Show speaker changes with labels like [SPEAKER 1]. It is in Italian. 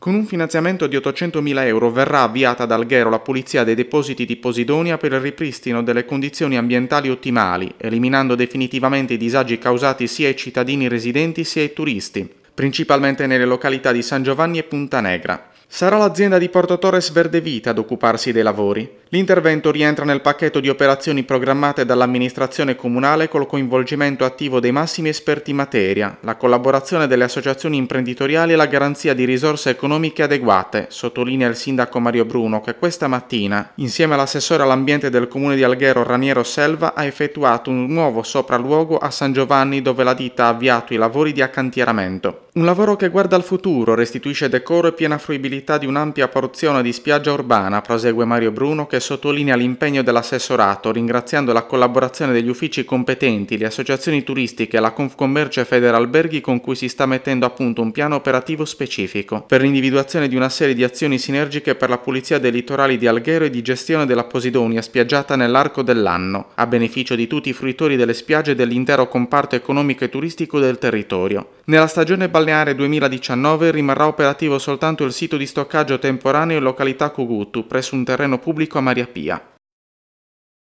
[SPEAKER 1] Con un finanziamento di 800.000 euro verrà avviata ad Alghero la pulizia dei depositi di Posidonia per il ripristino delle condizioni ambientali ottimali, eliminando definitivamente i disagi causati sia ai cittadini residenti sia ai turisti, principalmente nelle località di San Giovanni e Punta Negra. Sarà l'azienda di Porto Torres Verdevita ad occuparsi dei lavori. L'intervento rientra nel pacchetto di operazioni programmate dall'amministrazione comunale col coinvolgimento attivo dei massimi esperti in materia, la collaborazione delle associazioni imprenditoriali e la garanzia di risorse economiche adeguate, sottolinea il sindaco Mario Bruno che questa mattina, insieme all'assessore all'ambiente del comune di Alghero Raniero Selva, ha effettuato un nuovo sopralluogo a San Giovanni dove la ditta ha avviato i lavori di accantieramento. Un lavoro che guarda al futuro, restituisce decoro e piena fruibilità possibilità di un'ampia porzione di spiaggia urbana, prosegue Mario Bruno, che sottolinea l'impegno dell'assessorato, ringraziando la collaborazione degli uffici competenti, le associazioni turistiche, la Confcommercio e Federalberghi con cui si sta mettendo a punto un piano operativo specifico per l'individuazione di una serie di azioni sinergiche per la pulizia dei litorali di Alghero e di gestione della Posidonia spiaggiata nell'arco dell'anno, a beneficio di tutti i fruitori delle spiagge e dell'intero comparto economico e turistico del territorio. Nella stagione balneare 2019 rimarrà operativo soltanto il sito di stoccaggio temporaneo in località Cugutu, presso un terreno pubblico a Maria Pia.